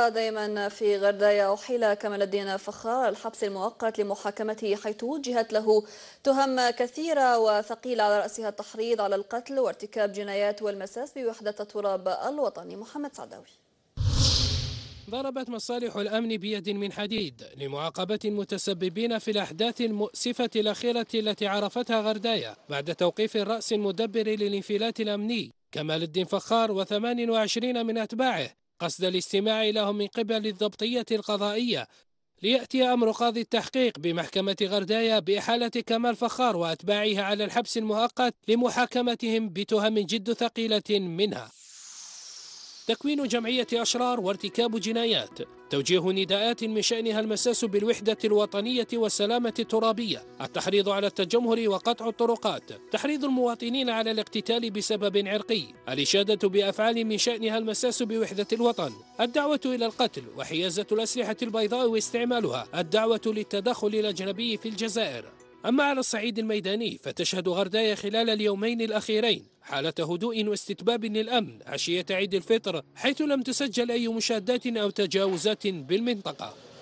دائما في غردايا أحيل كمال الدين فخار الحبس المؤقت لمحاكمته حيث وجهت له تهم كثيرة وثقيلة على رأسها التحريض على القتل وارتكاب جنايات والمساس بوحدة التراب الوطني محمد سعداوي ضربت مصالح الأمن بيد من حديد لمعاقبة المتسببين في الأحداث المؤسفة الأخيرة التي عرفتها غردايا بعد توقيف الرأس المدبر للانفلات الأمني كمال الدين فخار و28 من أتباعه قصد الاستماع له من قبل الضبطية القضائية ليأتي أمر قاضي التحقيق بمحكمة غردايا بإحالة كمال فخار وأتباعه على الحبس المؤقت لمحاكمتهم بتهم جد ثقيلة منها تكوين جمعية أشرار وارتكاب جنايات توجيه نداءات من شأنها المساس بالوحدة الوطنية والسلامة الترابية التحريض على التجمهر وقطع الطرقات تحريض المواطنين على الاقتتال بسبب عرقي الإشادة بأفعال من شأنها المساس بوحدة الوطن الدعوة إلى القتل وحيازة الأسلحة البيضاء واستعمالها الدعوة للتدخل الأجنبي في الجزائر أما على الصعيد الميداني فتشهد غردايا خلال اليومين الأخيرين حالة هدوء واستتباب للأمن عشية عيد الفطر حيث لم تسجل أي مشادات أو تجاوزات بالمنطقة